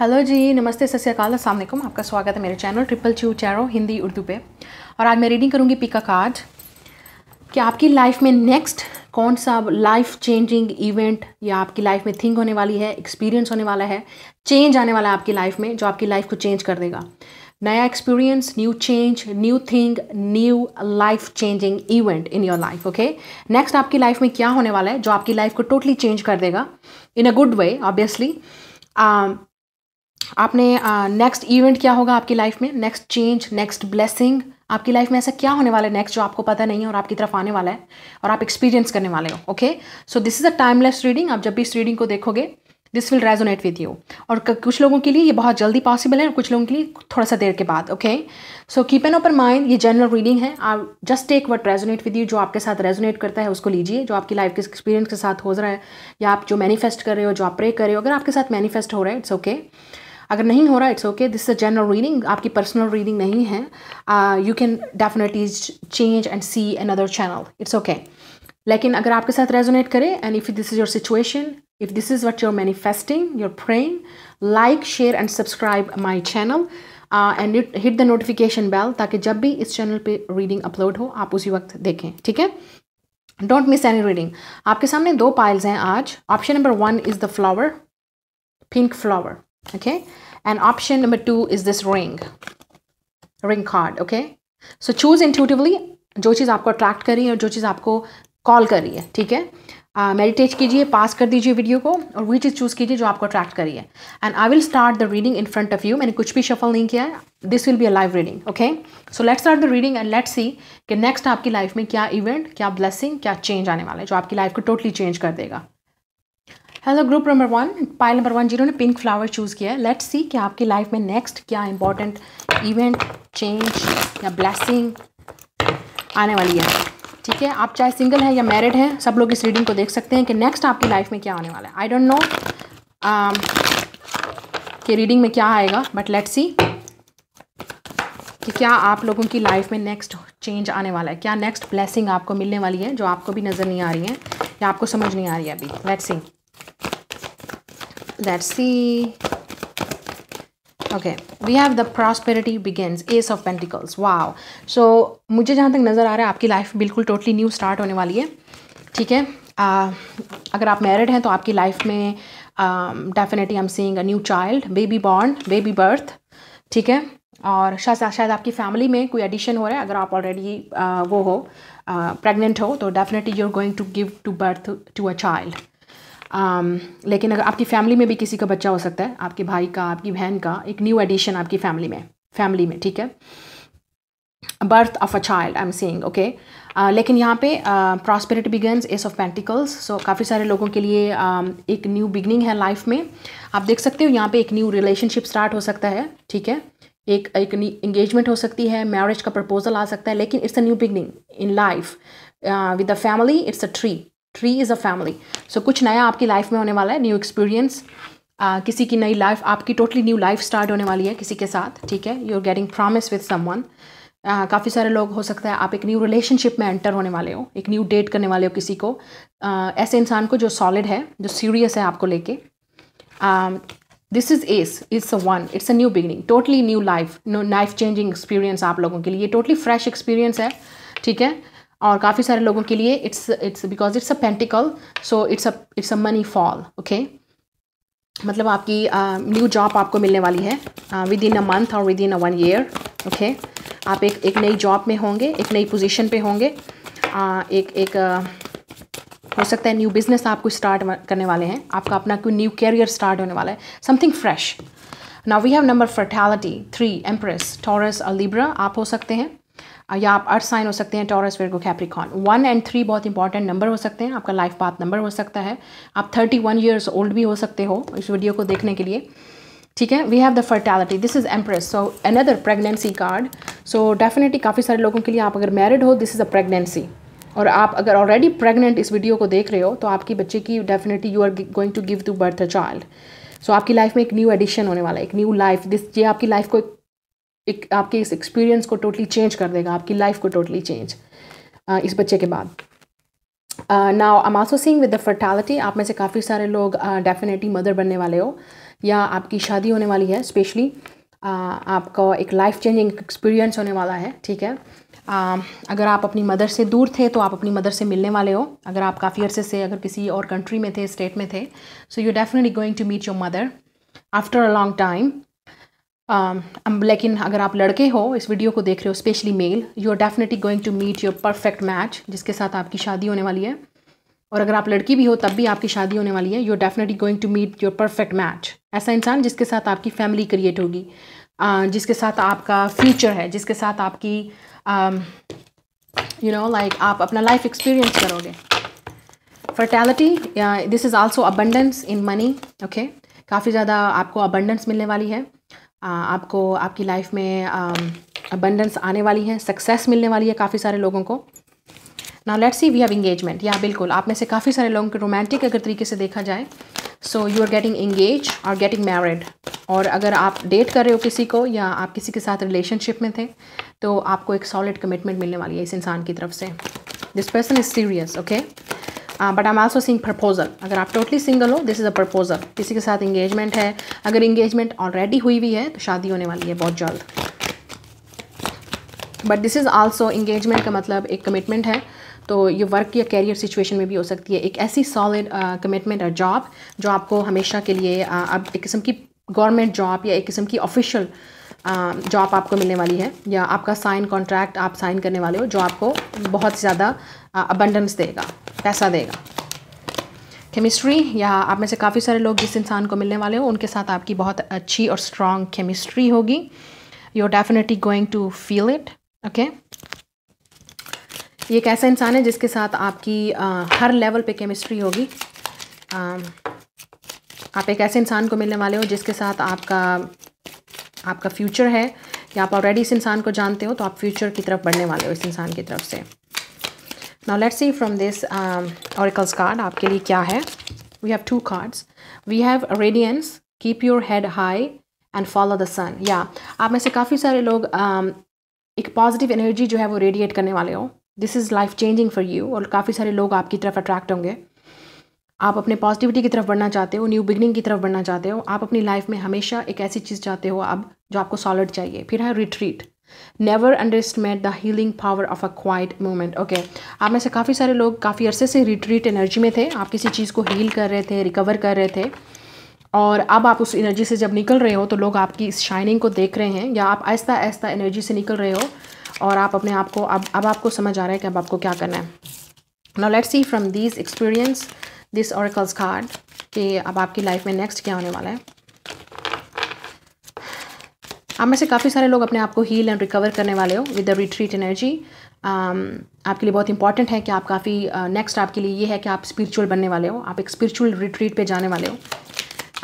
Hello जी नमस्ते सत श्रीकाल असलम आपका स्वागत है मेरे चैनल ट्रिपल चू चैरो हिंदी उर्दू पे और आज मैं रीडिंग करूँगी पिका कार्ड कि आपकी लाइफ में नेक्स्ट कौन सा लाइफ चेंजिंग इवेंट या आपकी लाइफ में थिंग होने वाली है एक्सपीरियंस होने वाला है चेंज आने वाला है आपकी लाइफ में जो आपकी लाइफ को चेंज कर देगा नया experience new change new thing new life changing event in your life okay next आपकी लाइफ में क्या होने वाला है जो आपकी लाइफ को टोटली चेंज कर देगा in a good way obviously आपने नेक्स्ट uh, इवेंट क्या होगा आपकी लाइफ में नेक्स्ट चेंज नेक्स्ट ब्लेसिंग आपकी लाइफ में ऐसा क्या होने वाला है नेक्स्ट जो आपको पता नहीं है और आपकी तरफ आने वाला है और आप एक्सपीरियंस करने वाले हो okay so this is a timeless reading आप जब भी इस रीडिंग को देखोगे this will resonate with you और कुछ लोगों के लिए ये बहुत जल्दी पॉसिबल है और कुछ लोगों के लिए थोड़ा सा देर के बाद okay so keep an open mind ये जनरल रीडिंग है आप just take what resonate with you जो आपके साथ रेजोनेट करता है उसको लीजिए जो आपकी लाइफ के एक्सपीरियंस के साथ हो रहा है या आप जो मैनिफेस्ट कर रहे हो जो आप प्रे कर रहे हो अगर आपके साथ मैनिफेस्ट हो रहा है इट्स ओके okay. अगर नहीं हो रहा it's okay this a general reading आपकी पर्सनल रीडिंग नहीं है you can definitely change and see another channel it's okay लेकिन अगर आपके साथ रेजोनेट करे and if this is your situation if this is what your manifesting your friend like share and subscribe my channel and hit the notification bell ताकि जब भी इस channel पर रीडिंग अपलोड हो आप उसी वक्त देखें ठीक है डोंट मिस एनी रीडिंग आपके सामने दो पाइल्स हैं आज option number one is the flower pink flower okay and option number two is this ring ring card okay so choose intuitively जो चीज़ आपको अट्रैक्ट करी है और जो चीज़ आपको कॉल रही है ठीक है मेडिटेट uh, कीजिए पास कर दीजिए वीडियो को और वही चीज़ चूज़ कीजिए जो आपको अट्रैक्ट करी है and I will start the reading in front of you मैंने कुछ भी शफल नहीं किया है this will be a live reading okay so let's start the reading and let's see कि नेक्स्ट आपकी लाइफ में क्या इवेंट क्या ब्लेसिंग क्या चेंज आने वाला है जो आपकी लाइफ को टोटली चेंज कर देगा hello group number one pile number one जिन्होंने पिंक फ्लावर चूज़ किया है लेट्स सी कि आपकी लाइफ में नेक्स्ट क्या इंपॉर्टेंट इवेंट चेंज या ब्लैसिंग आने वाली है ठीक है आप चाहे सिंगल हैं या मैरिड हैं सब लोग इस रीडिंग को देख सकते हैं कि नेक्स्ट आपकी लाइफ में क्या आने वाला है आई डोंट नो कि रीडिंग में क्या आएगा बट लेट्स सी कि क्या आप लोगों की लाइफ में नेक्स्ट चेंज आने वाला है क्या नेक्स्ट ब्लेसिंग आपको मिलने वाली है जो आपको भी नज़र नहीं आ रही है या आपको समझ नहीं आ रही है अभी let's see Let's see. Okay we have the prosperity begins ace of pentacles wow so मुझे जहाँ तक नज़र आ रहा है आपकी लाइफ बिल्कुल टोटली न्यू स्टार्ट होने वाली है ठीक है uh, अगर आप मैरिड हैं तो आपकी लाइफ में definitely I am seeing a new child baby born baby birth ठीक है और शायद शायद आपकी फैमिली में कोई एडिशन हो रहा है अगर आप ऑलरेडी uh, वो हो प्रेगनेंट uh, हो तो definitely you are going to give to birth to a child um, लेकिन अगर आपकी फैमिली में भी किसी का बच्चा हो सकता है आपके भाई का आपकी बहन का एक न्यू एडिशन आपकी फैमिली में फैमिली में ठीक है birth of a child I am seeing okay लेकिन यहाँ पे prosperity begins ace of pentacles so काफ़ी सारे लोगों के लिए uh, एक न्यू बिगनिंग है लाइफ में आप देख सकते हो यहाँ पे एक न्यू रिलेशनशिप स्टार्ट हो सकता है ठीक है एक एक इंगेजमेंट हो सकती है मैरिज का प्रपोजल आ सकता है लेकिन it's a new beginning in life with the family it's a tree tree is a family so कुछ नया आपकी लाइफ में होने वाला है न्यू एक्सपीरियंस uh, किसी की नई लाइफ आपकी टोटली न्यू लाइफ स्टार्ट होने वाली है किसी के साथ ठीक है you are getting promise with someone काफ़ी सारे लोग हो सकता है आप एक न्यू रिलेशनशिप में एंटर होने वाले हो एक न्यू डेट करने वाले हो किसी को uh, ऐसे इंसान को जो सॉलिड है जो सीरियस है आपको लेके this is ace it's a one it's a new beginning totally new life life changing experience आप लोगों के लिए टोटली फ्रेश एक्सपीरियंस है ठीक है और काफ़ी सारे लोगों के लिए it's it's because it's a pentacle so it's a it's a money fall okay मतलब आपकी न्यू uh, जॉब आपको मिलने वाली है विद इन अ मंथ और within a one year okay आप एक एक नई जॉब में होंगे एक नई पोजीशन पे होंगे uh, एक एक uh, हो सकता है न्यू बिजनेस आपको स्टार्ट करने वाले हैं आपका अपना कोई न्यू कैरियर स्टार्ट होने वाला है something fresh now we have number fertility three empress Taurus और लिब्रा आप हो सकते हैं या आप अर्थ साइन हो सकते हैं Taurus Virgo Capricorn one and three बहुत इंपॉर्टेंट नंबर हो सकते हैं आपका लाइफ पाथ नंबर हो सकता है आप थर्टी वन ईयर्स ओल्ड भी हो सकते हो इस वीडियो को देखने के लिए ठीक है we have the fertility this is empress so another pregnancy card so definitely काफ़ी सारे लोगों के लिए आप अगर मैरिड हो दिस इज़ अ प्रेगनेंसी और आप अगर ऑलरेडी प्रेगनेंट इस वीडियो को देख रहे हो तो आपकी बच्चे की definitely you are going to give to birth a child so आपकी लाइफ में एक न्यू एडिशन होने वाला है एक न्यू लाइफ दिस ये आपकी लाइफ को एक एक आपके इस एक्सपीरियंस को टोटली चेंज कर देगा आपकी लाइफ को टोटली चेंज uh, इस बच्चे के बाद now I am also seeing with the fertility आप में से काफ़ी सारे लोग डेफिनेटली uh, मदर बनने वाले हो या आपकी शादी होने वाली है स्पेशली uh, आपका एक लाइफ चेंजिंग एक्सपीरियंस होने वाला है ठीक है uh, अगर आप अपनी मदर से दूर थे तो आप अपनी मदर से मिलने वाले हो अगर आप काफ़ी अरसे से अगर किसी और कंट्री में थे स्टेट में थे so you definitely going to meet your mother after a long time Um, um, लेकिन अगर आप लड़के हो इस वीडियो को देख रहे हो specially male you are definitely going to meet your perfect match जिसके साथ आपकी शादी होने वाली है और अगर आप लड़की भी हो तब भी आपकी शादी होने वाली है you are definitely going to meet your perfect match ऐसा इंसान जिसके साथ आपकी फैमिली क्रिएट होगी uh, जिसके साथ आपका फ्यूचर है जिसके साथ आपकी यू नो लाइक आप अपना लाइफ एक्सपीरियंस करोगे fertility this is also abundance in money okay काफ़ी ज़्यादा आपको अबंडेंस मिलने वाली है आपको आपकी लाइफ में अबंडेंस um, आने वाली है सक्सेस मिलने वाली है काफ़ी सारे लोगों को now let's see we have engagement या बिल्कुल आप में से काफ़ी सारे लोगों के रोमांटिक अगर तरीके से देखा जाए so you are getting engage और गेटिंग मैरिड और अगर आप डेट कर रहे हो किसी को या आप किसी के साथ रिलेशनशिप में थे तो आपको एक सॉलिड कमिटमेंट मिलने वाली है इस इंसान की तरफ से this person is serious okay but I am also seeing proposal अगर आप टोटली सिंगल हो दिस इज़ अ प्रपोजल किसी के साथ इंगेजमेंट है अगर इंगेजमेंट ऑलरेडी हुई हुई है तो शादी होने वाली है बहुत जल्द but this is also engagement का मतलब एक कमिटमेंट है तो ये वर्क या कैरियर सिचुएशन में भी हो सकती है एक ऐसी सॉलिड कमिटमेंट और जॉब जो आपको हमेशा के लिए uh, अब एक किस्म की गवर्नमेंट जॉब या एक किस्म की ऑफिशियल जॉब आपको मिलने वाली है या आपका साइन कॉन्ट्रैक्ट आप साइन करने वाले हो जो आपको बहुत ज़्यादा अबंडेंस देगा पैसा देगा केमिस्ट्री या आप में से काफ़ी सारे लोग जिस इंसान को मिलने वाले हो उनके साथ आपकी बहुत अच्छी और स्ट्रॉन्ग केमिस्ट्री होगी you are definitely going to feel it okay ये एक ऐसा इंसान है जिसके साथ आपकी आ, हर लेवल पे केमिस्ट्री होगी आप एक ऐसे इंसान को मिलने वाले हो जिसके साथ आपका आपका फ्यूचर है या आप ऑलरेडी इस इंसान को जानते हो तो आप फ्यूचर की तरफ बढ़ने वाले हो इस इंसान की तरफ से now let's see from this oracles card आपके लिए क्या है we have two cards we have radiance keep your head high and follow the sun या आप में से काफ़ी सारे लोग um, एक पॉजिटिव एनर्जी जो है वो रेडिएट करने वाले हो this is life changing for you और काफ़ी सारे लोग आपकी तरफ अट्रैक्ट होंगे आप अपने पॉजिटिविटी की तरफ बढ़ना चाहते हो न्यू बिगनिंग की तरफ बढ़ना चाहते हो आप अपनी लाइफ में हमेशा एक ऐसी चीज़ चाहते हो अब जो आपको सॉलिड चाहिए फिर है retreat never underestimate the healing power of a quiet moment okay आप में से काफ़ी सारे लोग काफ़ी अरसे से रिट्रीट एनर्जी में थे आप किसी चीज़ को हील कर रहे थे रिकवर कर रहे थे और अब आप उस एनर्जी से जब निकल रहे हो तो लोग आपकी इस शाइनिंग को देख रहे हैं या आप आहिस्ता आहिस्ता एनर्जी से निकल रहे हो और आप अपने आप को अब अब आपको समझ आ रहा है कि अब आपको क्या करना है now let's see from this experience this oracles card कि अब आपकी लाइफ में नेक्स्ट क्या होने वाला है आप में से काफ़ी सारे लोग अपने आप को हील एंड रिकवर करने वाले हो विद द रिट्रीट एनर्जी आपके लिए बहुत इंपॉर्टेंट है कि आप काफ़ी नेक्स्ट uh, आपके लिए ये है कि आप स्पिरिचुअल बनने वाले हो आप एक स्पिरिचुअल रिट्रीट पे जाने वाले हो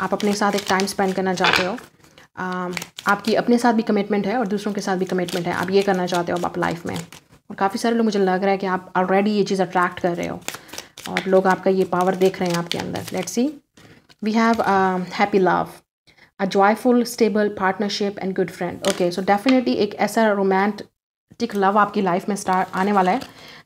आप अपने साथ एक टाइम स्पेंड करना चाहते हो uh, आपकी अपने साथ भी कमिटमेंट है और दूसरों के साथ भी कमिटमेंट है आप ये करना चाहते हो आप लाइफ में और काफ़ी सारे लोग मुझे लग रहा है कि आप ऑलरेडी ये चीज़ अट्रैक्ट कर रहे हो और लोग आपका ये पावर देख रहे हैं आपके अंदर let's see we have happy love a joyful stable partnership and good friend okay so definitely एक ऐसा रोमांटिक लव आपकी लाइफ में स्टार्ट आने वाला है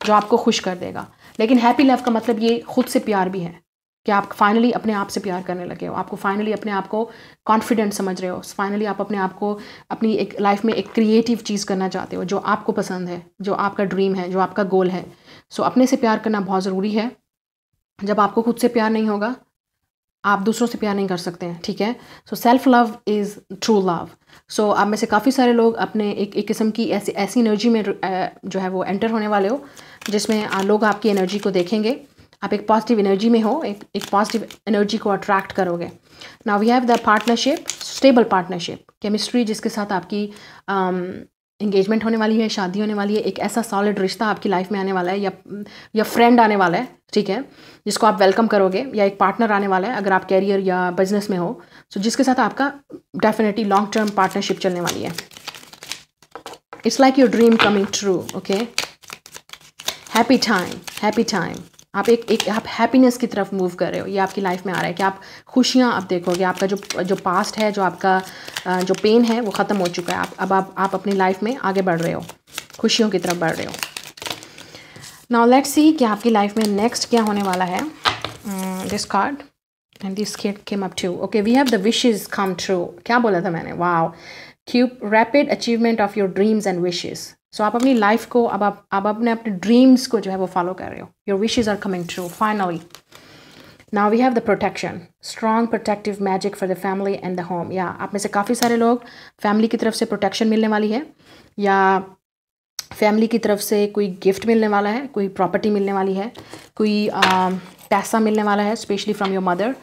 जो आपको खुश कर देगा लेकिन हैप्पी लव का मतलब ये खुद से प्यार भी है कि आप फाइनली अपने आप से प्यार करने लगे हो आपको फाइनली अपने आप को कॉन्फिडेंट समझ रहे हो फाइनली आप अपने आप को अपनी एक लाइफ में एक क्रिएटिव चीज़ करना चाहते हो जो आपको पसंद है जो आपका ड्रीम है जो आपका गोल है सो so, अपने से प्यार करना बहुत ज़रूरी है जब आपको खुद से प्यार नहीं होगा आप दूसरों से प्यार नहीं कर सकते हैं ठीक है so self love is true love so आप में से काफ़ी सारे लोग अपने एक एक किस्म की ऐसी ऐसी एनर्जी में जो है वो एंटर होने वाले हो जिसमें लोग आपकी एनर्जी को देखेंगे आप एक पॉजिटिव एनर्जी में हो एक एक पॉजिटिव एनर्जी को अट्रैक्ट करोगे now we have the partnership stable partnership chemistry जिसके साथ आपकी um, इंगेजमेंट होने वाली है शादी होने वाली है एक ऐसा सॉलिड रिश्ता आपकी लाइफ में आने वाला है या या फ्रेंड आने वाला है ठीक है जिसको आप वेलकम करोगे या एक पार्टनर आने वाला है अगर आप कैरियर या बिजनेस में हो सो तो so जिसके साथ आपका डेफिनेटली लॉन्ग टर्म पार्टनरशिप चलने वाली है it's like your dream coming true okay happy time happy time आप एक एक आप हैप्पीनेस की तरफ मूव कर रहे हो ये आपकी लाइफ में आ रहा है कि आप खुशियाँ आप देखोगे आपका जो जो पास्ट है जो आपका जो पेन है वो ख़त्म हो चुका है आप अब आप आप अपनी लाइफ में आगे बढ़ रहे हो खुशियों की तरफ बढ़ रहे हो नाउ लेट्स सी कि आपकी लाइफ में नेक्स्ट क्या होने वाला है this card and this cat came up true okay we have the wishes come true क्या बोला था मैंने wow cube rapid achievement of your dreams and wishes so so, आप अपनी लाइफ को अब आप अब अपने अपने ड्रीम्स को जो है वो फॉलो कर रहे हो your wishes are coming true finally now we have the protection strong protective magic for the family and the home या आप में से काफ़ी सारे लोग फैमिली की तरफ से प्रोटेक्शन मिलने वाली है या फैमिली की तरफ से कोई गिफ्ट मिलने वाला है कोई प्रॉपर्टी मिलने वाली है कोई uh, पैसा मिलने वाला है स्पेशली फ्रॉम योर मदर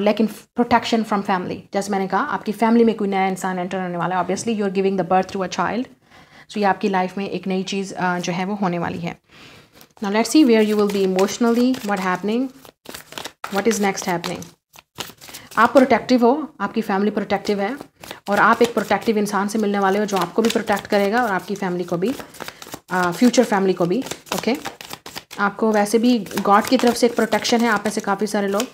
लेकिन प्रोटेक्शन फ्रॉम फैमिली जैसे मैंने कहा आपकी फैमिली में कोई नया इंसान एंटर होने वाला है obviously you are giving the birth to a child so ये आपकी लाइफ में एक नई चीज़ जो है वो होने वाली है ना let's see where you will be emotionally what happening what is next happening आप प्रोटेक्टिव हो आपकी फैमिली प्रोटेक्टिव है और आप एक प्रोटेक्टिव इंसान से मिलने वाले हो जो आपको भी प्रोटेक्ट करेगा और आपकी फैमिली को भी फ्यूचर फैमिली को भी ओके okay? आपको वैसे भी गॉड की तरफ से एक प्रोटेक्शन है आप ऐसे काफ़ी सारे लोग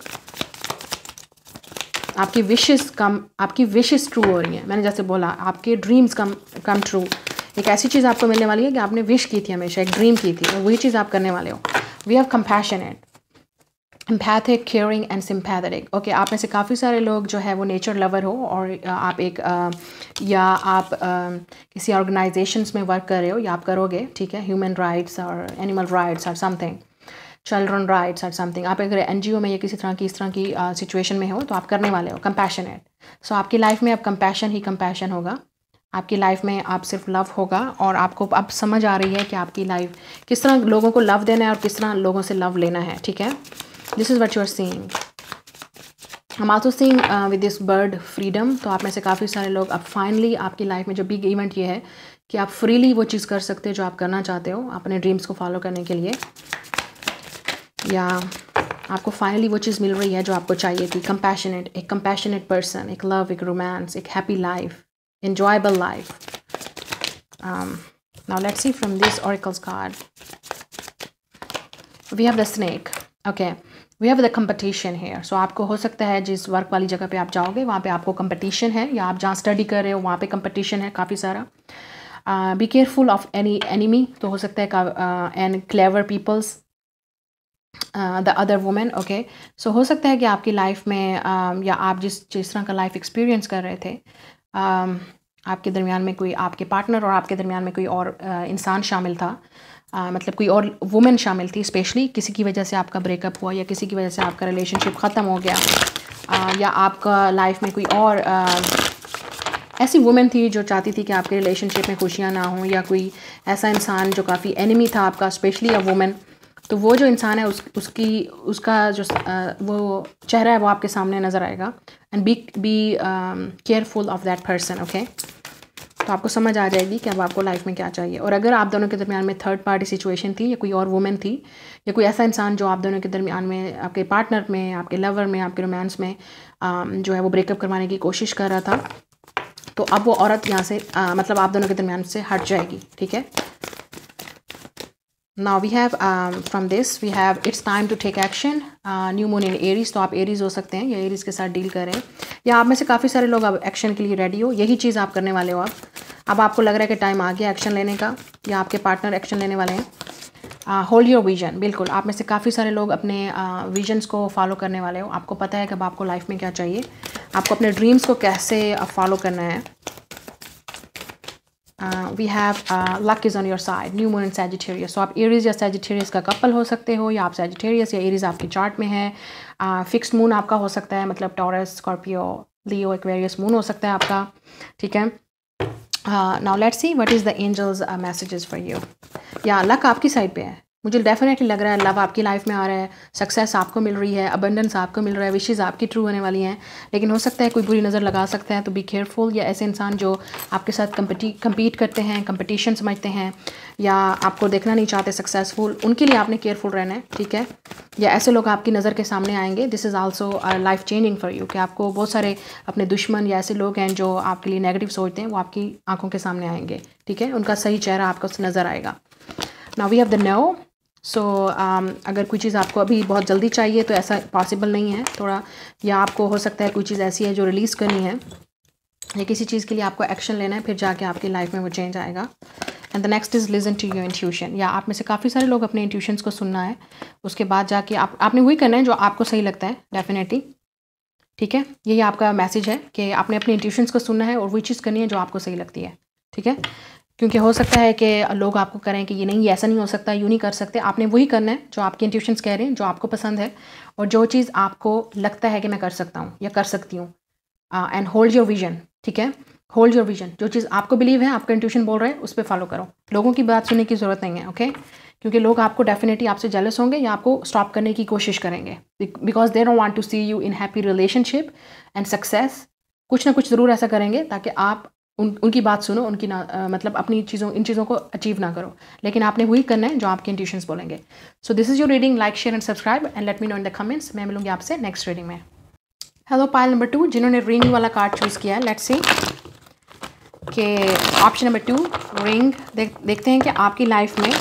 आपकी विशेज कम आपकी विशेज ट्रू हो रही हैं मैंने जैसे बोला आपके ड्रीम्स कम कम ट्रू एक ऐसी चीज़ आपको मिलने वाली है कि आपने विश की थी हमेशा एक ड्रीम की थी और तो वही चीज़ आप करने वाले हो we have compassionate empathic caring and sympathetic okay आप में से काफ़ी सारे लोग जो है वो नेचर लवर हो और आप एक आ, या आप आ, किसी ऑर्गेनाइजेशंस में वर्क कर रहे हो या आप करोगे ठीक है ह्यूमन राइट्स और एनिमल राइट्स और समथिंग चिल्ड्रन राइट्स और समथिंग आप अगर एन जी ओ में या किसी तरह की इस तरह की सिचुएशन में हो तो आप करने वाले हो कंपैशनेट सो so, आपकी लाइफ में अब कंपैशन ही कंपैशन होगा आपकी लाइफ में आप सिर्फ लव होगा और आपको अब समझ आ रही है कि आपकी लाइफ किस तरह लोगों को लव देना है और किस तरह लोगों से लव लेना है ठीक है this is what you are seeing हम also seeing with this bird freedom तो आप में से काफ़ी सारे लोग अब फाइनली आपकी लाइफ में जो बिग इवेंट ये है कि आप फ्रीली वो चीज़ कर सकते हो जो आप करना चाहते हो अपने ड्रीम्स को फॉलो करने के लिए या आपको फाइनली वो चीज़ मिल रही है जो आपको चाहिए थी कंपैशनेट एक कंपैशनेट पर्सन एक लव एक रोमांस एक happy life enjoyable life um, now let's see from this oracle's card we have the snake okay We have the competition here. So आपको हो सकता है जिस work वाली जगह पे आप जाओगे वहाँ पे आपको competition है या आप जहाँ study कर रहे हो वहाँ पे competition है काफ़ी सारा be careful of any enemy तो हो सकता है and clever peoples the other women okay so हो सकता है कि आपकी लाइफ में uh, या आप जिस जिस तरह का लाइफ एक्सपीरियंस कर रहे थे Um, आपके दरमियान में कोई आपके पार्टनर और आपके दरमियान में कोई और uh, इंसान शामिल था आ, uh, मतलब कोई और वुमेन शामिल थी स्पेशली किसी की वजह से आपका ब्रेकअप हुआ या किसी की वजह से आपका रिलेशनशिप ख़त्म हो गया आ, uh, या आपका लाइफ में कोई और आ, ऐसी वुमेन थी जो चाहती थी कि आपके रिलेशनशिप में खुशियाँ ना हों या कोई ऐसा इंसान जो काफ़ी एनिमी था आपका स्पेशली अ वुमेन तो वो जो इंसान है उस उसकी उसका जो वो चेहरा है वो आपके सामने नज़र आएगा and be be careful of that person okay तो आपको समझ आ जाएगी कि अब आपको लाइफ में क्या चाहिए और अगर आप दोनों के दरमियान में थर्ड पार्टी सिचुएशन थी या कोई और वुमेन थी या कोई ऐसा इंसान जो आप दोनों के दरमियान में आपके पार्टनर में आपके लवर में आपके रोमांस में um, जो है वो ब्रेकअप करवाने की कोशिश कर रहा था तो अब वो औरत यहाँ से आ, मतलब आप दोनों के दरमियान से हट जाएगी ठीक है now we have um, from this we have it's time to take action new moon in Aries तो आप एरीज हो सकते हैं या एरीज के साथ डील करें या आप में से काफ़ी सारे लोग अब एक्शन के लिए रेडी हो यही चीज़ आप करने वाले हो आप अब आपको लग रहा है कि टाइम आ गया एक्शन लेने का या आपके पार्टनर एक्शन लेने वाले हैं होल्ड योर विजन बिल्कुल आप में से काफ़ी सारे लोग अपने विजन्स uh, को फॉलो करने वाले हो आपको पता है कि अब आपको लाइफ में क्या चाहिए आपको अपने ड्रीम्स को कैसे फॉलो uh, करना है we have luck is on your side new moon in Sagittarius so आप एरीज या सेजिटेरियस का कपल हो सकते हो या आप सेजिटेरियस या एरीज आपके चार्ट में है फिक्स uh, मून आपका हो सकता है मतलब Taurus Scorpio Leo Aquarius moon हो सकता है आपका ठीक है now let's see what is the angels messages for you या लक आपकी साइड पे है मुझे डेफिनेटली लग रहा है लव आपकी लाइफ में आ रहा है सक्सेस आपको मिल रही है अबंडेंस आपको मिल रहा है विशेज़ आपकी ट्रू होने वाली हैं लेकिन हो सकता है कोई बुरी नज़र लगा सकता है तो बी केयरफुल या ऐसे इंसान जो आपके साथ कम्पटी कम्पीट करते हैं कंपटीशन समझते हैं या आपको देखना नहीं चाहते सक्सेसफुल उनके लिए आपने केयरफुल रहना है ठीक है या ऐसे लोग आपकी नज़र के सामने आएंगे this is also life changing for you कि आपको बहुत सारे अपने दुश्मन या ऐसे लोग हैं जो आपके लिए नेगेटिव सोचते हैं वो आपकी आंखों के सामने आएंगे ठीक है उनका सही चेहरा आपको नज़र आएगा now we have the no so so, um, अगर कोई चीज़ आपको अभी बहुत जल्दी चाहिए तो ऐसा पॉसिबल नहीं है थोड़ा या आपको हो सकता है कोई चीज़ ऐसी है जो रिलीज़ करनी है या किसी चीज़ के लिए आपको एक्शन लेना है फिर जाके आपकी लाइफ में वो चेंज आएगा and the next is listen to your intuition या आप में से काफ़ी सारे लोग अपने इंट्यूशंस को सुनना है उसके बाद जाके आप आपने वही करना है जो आपको सही लगता है डेफिनेटली ठीक है यही आपका मैसेज है कि आपने अपने इंट्यूशंस को सुनना है और वही चीज़ करनी है जो आपको सही लगती है ठीक है क्योंकि हो सकता है कि लोग आपको करें कि ये नहीं ऐसा नहीं हो सकता यूँ नहीं कर सकते आपने वही करना है जो आपके इंट्यूशंस कह रहे हैं जो आपको पसंद है और जो चीज़ आपको लगता है कि मैं कर सकता हूँ या कर सकती हूँ एंड होल्ड योर विजन ठीक है होल्ड योर विजन जो चीज़ आपको बिलीव है आपका इंट्यूशन बोल रहा है उस पर फॉलो करो लोगों की बात सुनने की ज़रूरत नहीं है ओके क्योंकि लोग आपको डेफिनेटली आपसे जेलस होंगे या आपको स्टॉप करने की कोशिश करेंगे because they don't want to see you in happy relationship and success कुछ ना कुछ ज़रूर ऐसा करेंगे ताकि आप उन उनकी बात सुनो उनकी ना आ, मतलब अपनी चीज़ों इन चीज़ों को अचीव ना करो लेकिन आपने वही करना है जो आपके इंट्यूशंस बोलेंगे so this is your reading like share and subscribe and let me know in the comments मैं मिलूंगी आपसे नेक्स्ट रीडिंग में हेलो पायल नंबर टू जिन्होंने रिंग वाला कार्ड चूज़ किया है लेट्स सी के ऑप्शन नंबर टू रिंग देख देखते हैं कि आपकी लाइफ में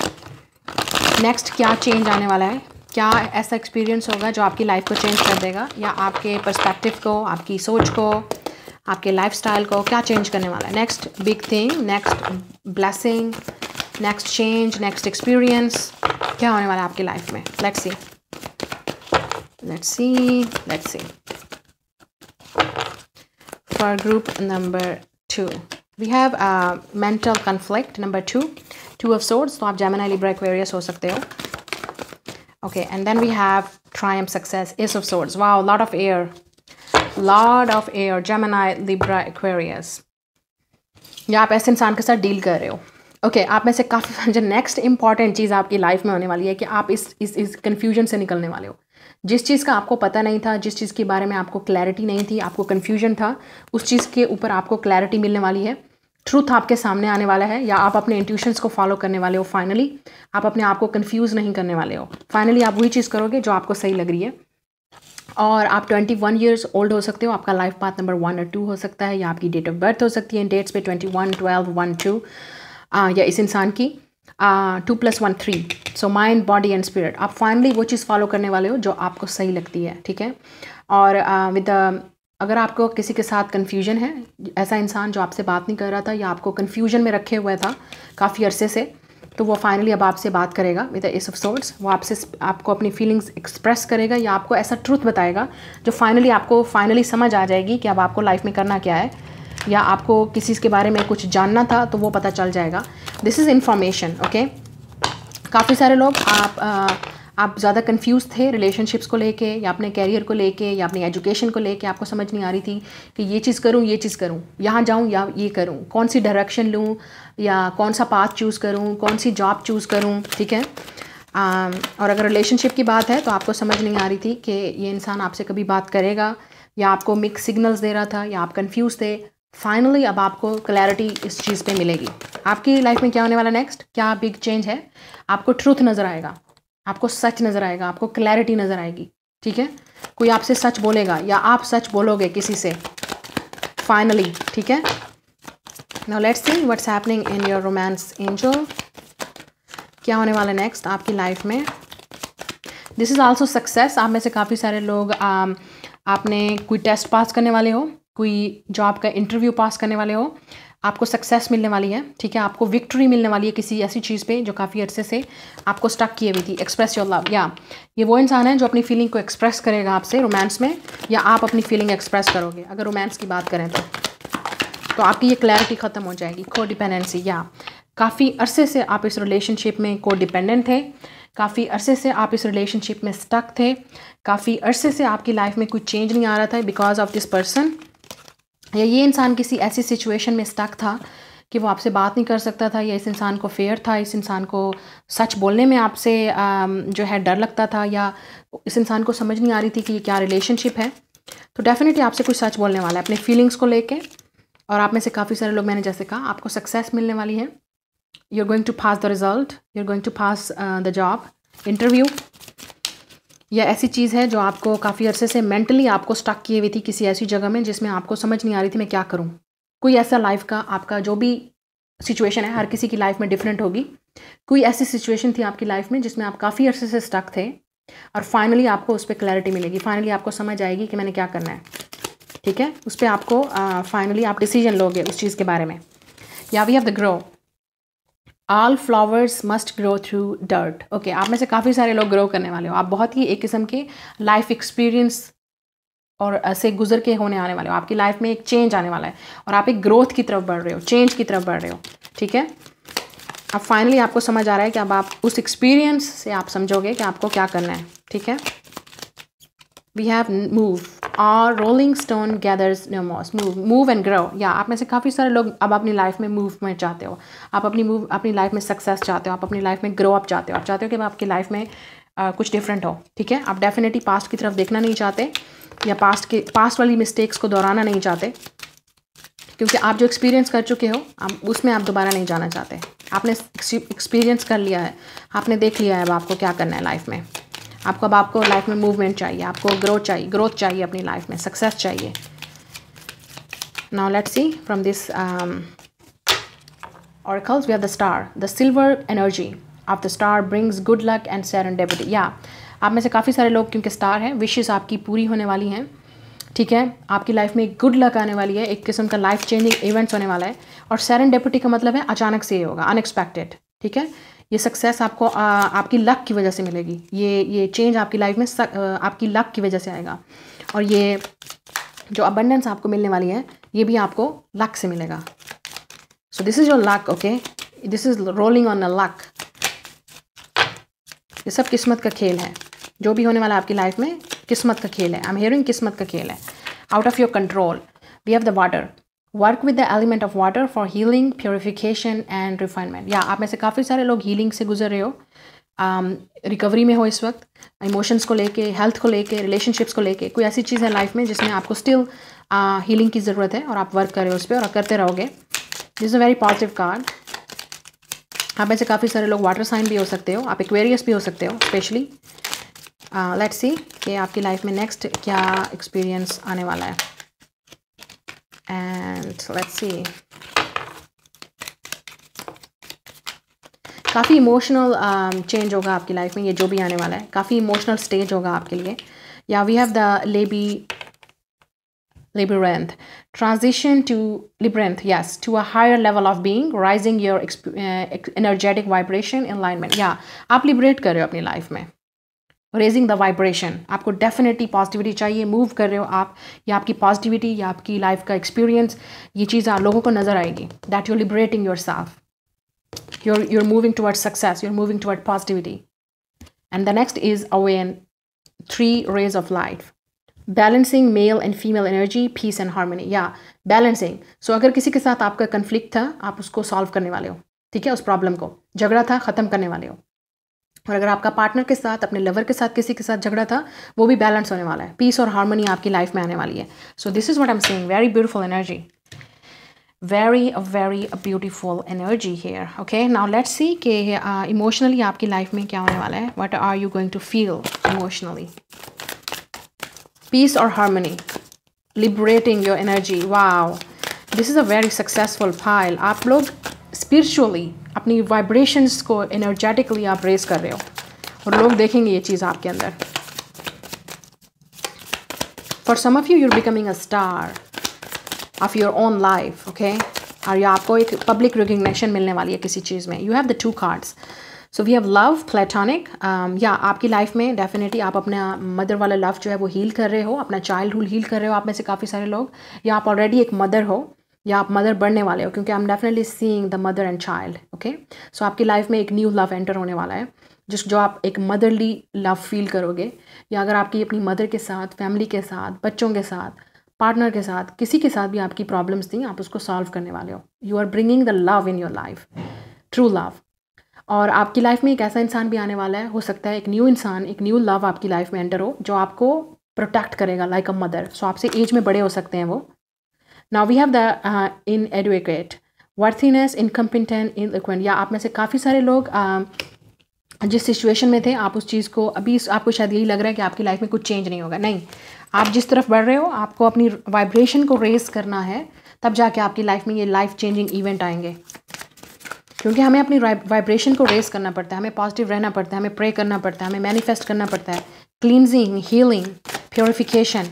नेक्स्ट क्या चेंज आने वाला है क्या ऐसा एक्सपीरियंस होगा जो आपकी लाइफ को चेंज कर देगा या आपके पर्सपेक्टिव को आपकी सोच को आपके लाइफ स्टाइल को क्या चेंज करने वाला है next big thing next blessing next change next experience क्या होने वाला है आपकी लाइफ में let's see let's see let's see for group number two we have mental conflict number two two of sorts तो आप जेमिनी लिब्रा एक्वेरियस हो सकते हो okay and then we have triumph success is of sorts wow lot of air lord of air Gemini Libra Aquarius या आप ऐसे इंसान के साथ डील कर रहे हो ओके okay, आप में से काफ़ी जो नेक्स्ट इंपॉर्टेंट चीज़ आपकी लाइफ में होने वाली है कि आप इस इस इस कन्फ्यूजन से निकलने वाले हो जिस चीज़ का आपको पता नहीं था जिस चीज़ के बारे में आपको क्लैरिटी नहीं थी आपको कन्फ्यूजन था उस चीज़ के ऊपर आपको क्लैरिटी मिलने वाली है ट्रूथ आपके सामने आने वाला है या आप अपने इंट्यूशंस को फॉलो करने वाले हो फाइनली आप अपने आप को कन्फ्यूज़ नहीं करने वाले हो फाइनली आप वही चीज़ करोगे जो आपको सही लग रही है और आप 21 वन ईयर्स ओल्ड हो सकते हो आपका लाइफ पाथ नंबर वन और टू हो सकता है या आपकी डेट ऑफ बर्थ हो सकती है डेट्स पे 21, 12, वन टू या इस इंसान की two plus one three so mind body and spirit आप फाइनली वो चीज़ फॉलो करने वाले हो जो आपको सही लगती है ठीक है और विद अगर आपको किसी के साथ कन्फ्यूजन है ऐसा इंसान जो आपसे बात नहीं कर रहा था या आपको कन्फ्यूजन में रखे हुए था काफ़ी अरसे से तो वो फाइनली अब आपसे बात करेगा विद एस ऑफ सोर्ड्स वो आपसे आपको अपनी फीलिंग्स एक्सप्रेस करेगा या आपको ऐसा ट्रूथ बताएगा जो फाइनली आपको फाइनली समझ आ जाएगी कि अब आपको लाइफ में करना क्या है या आपको किसी के बारे में कुछ जानना था तो वो पता चल जाएगा दिस इज़ इन्फॉर्मेशन ओके काफ़ी सारे लोग आप आप ज़्यादा कंफ्यूज थे रिलेशनशिप्स को लेके या अपने कैरियर को लेके या अपनी एजुकेशन को लेके आपको समझ नहीं आ रही थी कि ये चीज़ करूँ ये चीज़ करूँ यहाँ जाऊँ या ये करूँ कौन सी डायरेक्शन लूँ या कौन सा पाथ चूज़ करूँ कौन सी जॉब चूज़ करूँ ठीक है आ, um, और अगर रिलेशनशिप की बात है तो आपको समझ नहीं आ रही थी कि ये इंसान आपसे कभी बात करेगा या आपको मिक्स सिग्नल्स दे रहा था या आप कंफ्यूज थे फाइनली अब आपको क्लैरिटी इस चीज़ पे मिलेगी आपकी लाइफ में क्या होने वाला नेक्स्ट क्या बिग चेंज है आपको ट्रूथ नज़र आएगा आपको सच नज़र आएगा आपको क्लैरिटी नज़र आएगी ठीक है कोई आपसे सच बोलेगा या आप सच बोलोगे किसी से फाइनली ठीक है now let's see what's happening in your romance angel क्या होने वाला नेक्स्ट आपकी लाइफ में दिस इज़ आल्सो सक्सेस आप में से काफ़ी सारे लोग um, आपने कोई टेस्ट पास करने वाले हो कोई जॉब का इंटरव्यू पास करने वाले हो आपको सक्सेस मिलने वाली है ठीक है आपको विक्ट्री मिलने वाली है किसी ऐसी चीज़ पे जो काफ़ी अरसे से आपको स्टक किए हुई थी एक्सप्रेस योर लव या ये वो इंसान है जो अपनी फीलिंग को एक्सप्रेस करेगा आपसे रोमांस में या आप अपनी फीलिंग एक्सप्रेस करोगे अगर रोमांस की बात करें तो तो आपकी ये क्लैरिटी ख़त्म हो जाएगी को डिपेंडेंसी या काफ़ी अरसे से आप इस रिलेशनशिप में को डिपेंडेंट थे काफ़ी अरसे से आप इस रिलेशनशिप में स्टक थे काफ़ी अरसे से आपकी लाइफ में कोई चेंज नहीं आ रहा था बिकॉज ऑफ दिस पर्सन या ये इंसान किसी ऐसी सिचुएशन में स्टक था कि वो आपसे बात नहीं कर सकता था या इस इंसान को फेयर था इस इंसान को सच बोलने में आपसे जो है डर लगता था या इस इंसान को समझ नहीं आ रही थी कि ये क्या रिलेशनशिप है तो डेफिनेटली आपसे कुछ सच बोलने वाला है अपने फीलिंग्स को लेके और आप में से काफ़ी सारे लोग मैंने जैसे कहा आपको सक्सेस मिलने वाली है you are going to pass the result you are going to pass the job interview या ऐसी चीज़ है जो आपको काफ़ी अरसे से मेंटली आपको स्टक किए हुई थी किसी ऐसी जगह में जिसमें आपको समझ नहीं आ रही थी मैं क्या करूँ कोई ऐसा लाइफ का आपका जो भी सिचुएशन है हर किसी की लाइफ में डिफरेंट होगी कोई ऐसी सिचुएशन थी आपकी लाइफ में जिसमें आप काफ़ी अरसे से स्टक थे और फाइनली आपको उस पर क्लैरिटी मिलेगी फाइनली आपको समझ आएगी कि मैंने क्या करना है ठीक है उस पर आपको फाइनली आप डिसीजन लोगे उस चीज़ के बारे में या we have the grow all flowers must grow through dirt okay आप में से काफ़ी सारे लोग ग्रो करने वाले हो आप बहुत ही एक किस्म के लाइफ एक्सपीरियंस और से गुजर के होने आने वाले हो आपकी लाइफ में एक चेंज आने वाला है और आप एक ग्रोथ की तरफ बढ़ रहे हो चेंज की तरफ बढ़ रहे हो ठीक है अब फाइनली आपको समझ आ रहा है कि अब आप उस एक्सपीरियंस से आप समझोगे कि आपको क्या करना है ठीक है वी हैव मूव और rolling stone gathers no moss move move and grow या आप में से काफ़ी सारे लोग अब अपनी लाइफ में मूवमेंट चाहते हो आप अपनी मूव अपनी लाइफ में सक्सेस चाहते हो आप अपनी लाइफ में ग्रो अप चाहते हो आप चाहते हो कि आपकी लाइफ में आ, कुछ डिफरेंट हो ठीक है आप डेफिनेटली पास्ट की तरफ देखना नहीं चाहते या पास्ट के पास्ट वाली मिस्टेक्स को दोहराना नहीं चाहते क्योंकि आप जो एक्सपीरियंस कर चुके हो आप उसमें आप दोबारा नहीं जाना चाहते आपने एक्सपीरियंस कर लिया है आपने देख लिया है अब आपको क्या करना है लाइफ में आपको अब आपको लाइफ में मूवमेंट चाहिए आपको ग्रोथ चाहिए ग्रोथ चाहिए अपनी लाइफ में सक्सेस चाहिए now let's see from this oracles are the star the silver energy of the star brings good luck and serendipity या आप में से काफ़ी सारे लोग क्योंकि स्टार हैं विशेज आपकी पूरी होने वाली हैं ठीक है आपकी लाइफ में एक गुड लक आने वाली है एक किस्म का लाइफ चेंजिंग इवेंट्स होने वाला है और सैर एंड डेपुटी का मतलब है अचानक से ये होगा अनएक्सपेक्टेड ठीक है ये सक्सेस आपको आ, आपकी लक की वजह से मिलेगी ये ये चेंज आपकी लाइफ में सक, आपकी लक की वजह से आएगा और ये जो अबंडेंस आपको मिलने वाली है ये भी आपको लक से मिलेगा so this is your luck okay this is rolling on a luck ये सब किस्मत का खेल है जो भी होने वाला आपकी लाइफ में किस्मत का खेल है आई एम हेयरिंग किस्मत का खेल है out of your control we have the water work with the element of water for healing purification and refinement या आप में से काफ़ी सारे लोग हीलिंग से गुजर रहे हो रिकवरी um, में हो इस वक्त इमोशंस को लेके हेल्थ को लेके रिलेशनशिप्स को लेके कोई ऐसी चीज़ है लाइफ में जिसमें आपको स्टिल हीलिंग uh, की ज़रूरत है और आप वर्क कर रहे हो उस पर और करते रहोगे this is a very positive card आप में से काफ़ी सारे लोग वाटर साइन भी हो सकते हो आप एक्वेरियस भी हो सकते हो स्पेशली लेट्स सी कि आपकी लाइफ में नेक्स्ट क्या एक्सपीरियंस आने वाला है and let's see काफ़ी इमोशनल चेंज होगा आपकी लाइफ में ये जो भी आने वाला है काफ़ी इमोशनल स्टेज होगा आपके लिए या वी हैव द लेबी labyrinth transition to labyrinth yes to a higher level of being rising your energetic vibration in या आप लिब्रेट कर रहे हो अपनी लाइफ में रेजिंग द वाइब्रेशन आपको डेफिनेटली पॉजिटिविटी चाहिए मूव कर रहे हो आप या आपकी पॉजिटिविटी या आपकी लाइफ का एक्सपीरियंस ये चीज़ आप लोगों को नज़र आएगी that you liberating yourself you're you're moving toward success you're moving toward positivity and the next is heaven three rays of life balancing male and female energy peace and harmony या balancing so अगर किसी के साथ आपका conflict था आप उसको solve करने वाले हो ठीक है उस प्रॉब्लम को झगड़ा था ख़त्म करने वाले हो और अगर आपका पार्टनर के साथ अपने लवर के साथ किसी के साथ झगड़ा था वो भी बैलेंस होने वाला है पीस और हारमोनी आपकी लाइफ में आने वाली है so this is what am seeing very beautiful energy very very beautiful energy here okay now let's see के इमोशनली आपकी लाइफ में क्या होने वाला है what are you going to feel emotionally peace और harmony liberating your energy wow this is a very successful pile आप लोग स्पिरिचुअली अपनी वाइब्रेशंस को एनर्जेटिकली आप रेस कर रहे हो और लोग देखेंगे ये चीज़ आपके अंदर for some of you you're becoming a star of your own life okay और ये आपको एक पब्लिक रिकग्नेशन मिलने वाली है किसी चीज़ में you have the two cards so we have love platonic या आपकी लाइफ में डेफिनेटली आप अपना मदर वाला लव जो है वो हील कर रहे हो अपना चाइल्ड हुड हील कर रहे हो आप में से काफ़ी सारे लोग या आप ऑलरेडी एक मदर हो या आप मदर बनने वाले हो क्योंकि I am definitely seeing the mother and child okay so आपकी लाइफ में एक न्यू लव एंटर होने वाला है जिस जो आप एक मदरली लव फील करोगे या अगर आपकी अपनी मदर के साथ फैमिली के साथ बच्चों के साथ पार्टनर के साथ किसी के साथ भी आपकी प्रॉब्लम्स थी आप उसको सॉल्व करने वाले हो you are bringing the love in your life true love और आपकी लाइफ में एक ऐसा इंसान भी आने वाला है हो सकता है एक न्यू इंसान एक न्यू लव आपकी लाइफ में एंटर हो जो आपको प्रोटेक्ट करेगा लाइक अ मदर सो आपसे एज में बड़े हो सकते हैं वो now we have the inadequate worthiness incompetent inadequate या आप में से काफ़ी सारे लोग uh, जिस सिचुएशन में थे आप उस चीज़ को अभी आपको शायद यही लग रहा है कि आपकी लाइफ में कुछ चेंज नहीं होगा नहीं आप जिस तरफ बढ़ रहे हो आपको अपनी वाइब्रेशन को रेस करना है तब जाके आपकी लाइफ में ये लाइफ चेंजिंग इवेंट आएंगे क्योंकि हमें अपनी वाइब्रेशन को रेस करना पड़ता है हमें पॉजिटिव रहना पड़ता है हमें प्रे करना पड़ता है हमें मैनिफेस्ट करना पड़ता है क्लिनजिंग हीलिंग प्योरिफिकेशन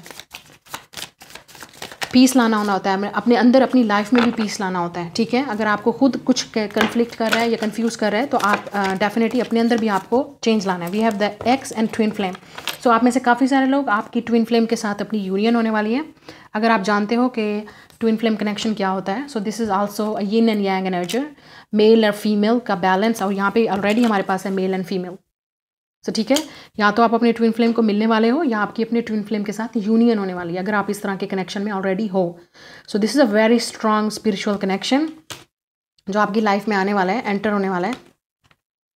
पीस लाना होना होता है अपने अंदर अपनी लाइफ में भी पीस लाना होता है ठीक है अगर आपको खुद कुछ कन्फ्लिक्ट कर रहा है या कन्फ्यूज कर रहा है तो आप डेफिनेटली अपने अंदर भी आपको चेंज लाना है we have the ex and twin flame so आप में से काफ़ी सारे लोग आपकी ट्विन फ्लेम के साथ अपनी यूनियन होने वाली है अगर आप जानते हो कि ट्विन फ्लेम कनेक्शन क्या होता है so this is also yin and yang energy male और फीमेल का बैलेंस और यहाँ पे ऑलरेडी हमारे पास है मेल एंड फीमेल तो ठीक है या तो आप अपने ट्विन फ्लेम को मिलने वाले हो या आपकी अपने ट्विन फ्लेम के साथ यूनियन होने वाली है अगर आप इस तरह के कनेक्शन में ऑलरेडी हो so this is a very strong spiritual connection जो आपकी लाइफ में आने वाला है एंटर होने वाला है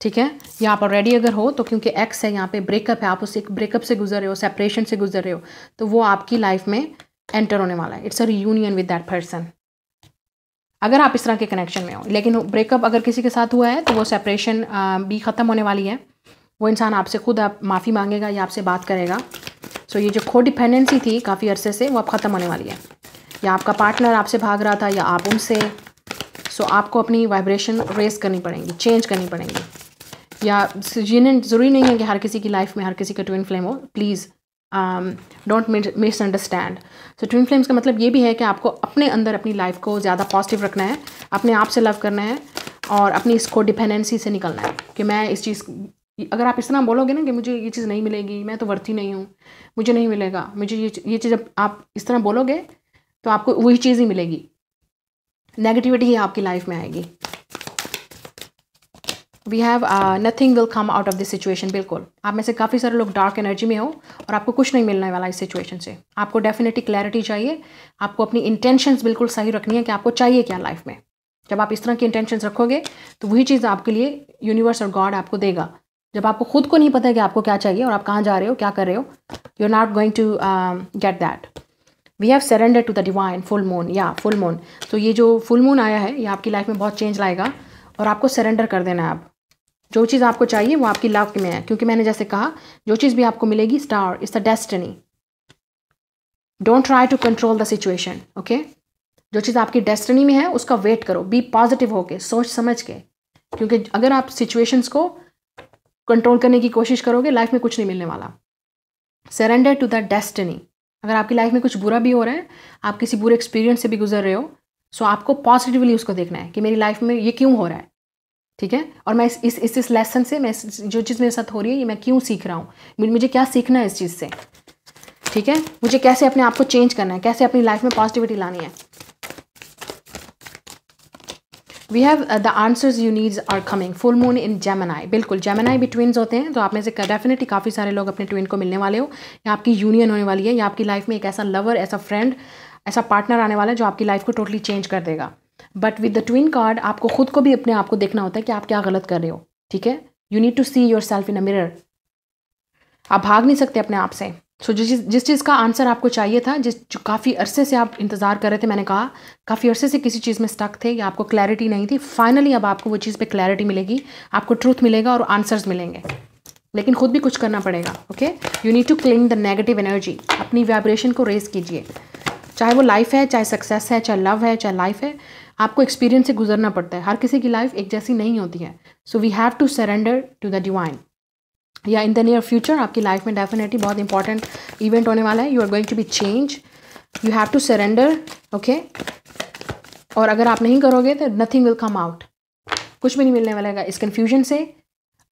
ठीक है या आप ऑलरेडी अगर हो तो क्योंकि एक्स है यहाँ पे ब्रेकअप है आप उस एक ब्रेकअप से गुजर रहे हो सेपरेशन से गुजर रहे हो तो वो आपकी लाइफ में एंटर होने वाला है it's a reunion with that person अगर आप इस तरह के कनेक्शन में हो लेकिन ब्रेकअप अगर किसी के साथ हुआ है तो वो सेपरेशन भी ख़त्म होने वाली है वो इंसान आपसे खुद आप माफ़ी मांगेगा या आपसे बात करेगा सो so, ये जो खो डिपेंडेंसी थी काफ़ी अरसे से वो अब ख़त्म होने वाली है या आपका पार्टनर आपसे भाग रहा था या आप उनसे सो so, आपको अपनी वाइब्रेशन रेस करनी पड़ेगी चेंज करनी पड़ेगी या ज़रूरी नहीं है कि हर किसी की लाइफ में हर किसी का ट्विन फ्लेम हो please don't miss understand so twin flames का मतलब ये भी है कि आपको अपने अंदर अपनी लाइफ को ज़्यादा पॉजिटिव रखना है अपने आप से लव करना है और अपनी इसको डिपेंडेंसी से निकलना है कि मैं इस चीज़ अगर आप इस तरह बोलोगे ना कि मुझे ये चीज़ नहीं मिलेगी मैं तो वर्थी नहीं हूँ मुझे नहीं मिलेगा मुझे ये ये चीज़ जब आप इस तरह बोलोगे तो आपको वही चीज़ ही मिलेगी नेगेटिविटी ही आपकी लाइफ में आएगी we have nothing will come out of this situation बिल्कुल आप में से काफ़ी सारे लोग डार्क एनर्जी में हो और आपको कुछ नहीं मिलने वाला इस सिचुएशन से आपको डेफिनेटली क्लैरिटी चाहिए आपको अपनी इंटेंशंस बिल्कुल सही रखनी है कि आपको चाहिए क्या लाइफ में जब आप इस तरह की इंटेंशंस रखोगे तो वही चीज़ आपके लिए यूनिवर्स और गॉड आपको देगा जब आपको खुद को नहीं पता है कि आपको क्या चाहिए और आप कहाँ जा रहे हो क्या कर रहे हो you are not going to get that we have surrender to the divine full moon या फुल मून तो ये जो फुल मून आया है ये आपकी लाइफ में बहुत चेंज लाएगा और आपको सरेंडर कर देना है आप जो चीज़ आपको चाहिए वो आपकी लव में है क्योंकि मैंने जैसे कहा जो चीज़ भी आपको मिलेगी star is the destiny don't try to control the situation okay जो चीज़ आपकी डेस्टनी में है उसका वेट करो बी पॉजिटिव होके सोच समझ के क्योंकि अगर आप सिचुएशंस को कंट्रोल करने की कोशिश करोगे लाइफ में कुछ नहीं मिलने वाला सरेंडर टू द डेस्टिनी अगर आपकी लाइफ में कुछ बुरा भी हो रहा है आप किसी बुरे एक्सपीरियंस से भी गुजर रहे हो सो आपको पॉजिटिवली उसको देखना है कि मेरी लाइफ में ये क्यों हो रहा है ठीक है और मैं इस इस, इस लेसन से मैं जो चीज़ मेरे साथ हो रही है ये मैं क्यों सीख रहा हूँ मुझे क्या सीखना है इस चीज़ से ठीक है मुझे कैसे अपने आप को चेंज करना है कैसे अपनी लाइफ में पॉजिटिविटी लानी है we have the answers you needs are coming full moon in Gemini. बिल्कुल Gemini भी twins होते हैं तो आप में से डेफिनेटली काफ़ी सारे लोग अपने twin को मिलने वाले हो या आपकी यूनियन होने वाली है या आपकी लाइफ में एक ऐसा लवर ऐसा फ्रेंड ऐसा पार्टनर आने वाला है जो आपकी लाइफ को टोटली चेंज कर देगा but with the twin card आपको खुद को भी अपने आप को देखना होता है कि आप क्या गलत कर रहे हो ठीक है you need to see your self in a mirror आप भाग नहीं सकते अपने आप से सो जिस जिस चीज़ का आंसर आपको चाहिए था जिस काफ़ी अरसे से आप इंतज़ार कर रहे थे मैंने कहा काफ़ी अरसे से किसी चीज़ में स्टक थे या आपको क्लैरिटी नहीं थी फाइनली अब आपको वो चीज़ पे क्लैरिटी मिलेगी आपको ट्रूथ मिलेगा और आंसर्स मिलेंगे लेकिन खुद भी कुछ करना पड़ेगा okay you need to cling the negative energy अपनी वाइब्रेशन को रेज कीजिए चाहे वो लाइफ है चाहे सक्सेस है चाहे लव है चाहे लाइफ है आपको एक्सपीरियंस से गुजरना पड़ता है हर किसी की लाइफ एक जैसी नहीं होती है so we have to surrender to the divine या इन द नियर फ्यूचर आपकी लाइफ में डेफिनेटली बहुत इंपॉर्टेंट इवेंट होने वाला है you are going to be change you have to surrender okay और अगर आप नहीं करोगे तो नथिंग विल कम आउट कुछ भी नहीं मिलने वाला है इस कन्फ्यूजन से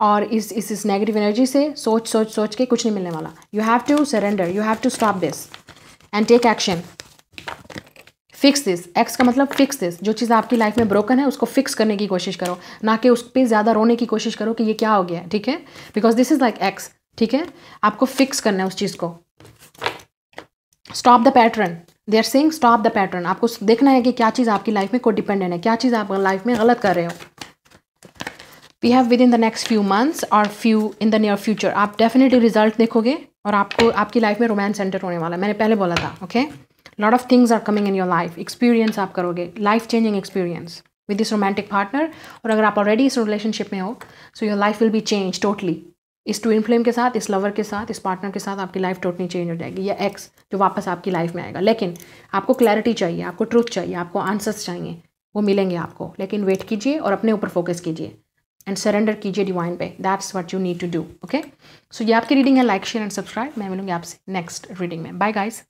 और इस इस इस नेगेटिव एनर्जी से सोच सोच सोच के कुछ नहीं मिलने वाला you have to surrender you have to stop this and take action fix this ex का मतलब फिक्स दिस जो चीज़ आपकी लाइफ में ब्रोकन है उसको फिक्स करने की कोशिश करो ना कि उस पर ज़्यादा रोने की कोशिश करो कि ये क्या हो गया ठीक है because this is like ex ठीक है आपको फिक्स करना है उस चीज़ को stop the pattern they are saying stop the pattern आपको देखना है कि क्या चीज़ आपकी लाइफ में को डिपेंडेंट है क्या चीज़ आप लाइफ में गलत कर रहे हो we have within the next few months और few in the near future आप डेफिनेटली रिजल्ट देखोगे और आपको आपकी लाइफ में रोमांस सेंटर होने वाला है मैंने पहले बोला था okay okay? Lot of things are coming in your life experience आप करोगे life changing experience with this romantic partner और अगर आप ऑलरेडी इस रिलेशनशिप में हो so your life will be change totally इस ट्विन फ्लेम के साथ इस लवर के साथ इस पार्टनर के साथ आपकी लाइफ टोटली चेंज हो जाएगी या एक्स जो वापस आपकी लाइफ में आएगा लेकिन आपको क्लैरिटी चाहिए आपको ट्रूथ चाहिए आपको आंसर्स चाहिए वो मिलेंगे आपको लेकिन वेट कीजिए और अपने ऊपर फोकस कीजिए एंड सरेंडर कीजिए डिवाइन पे that's what you need to do okay so ये आपकी रीडिंग है लाइक शेयर एंड सब्सक्राइब मैं मिलूंगी आपसे नेक्स्ट रीडिंग में बाय गाइज़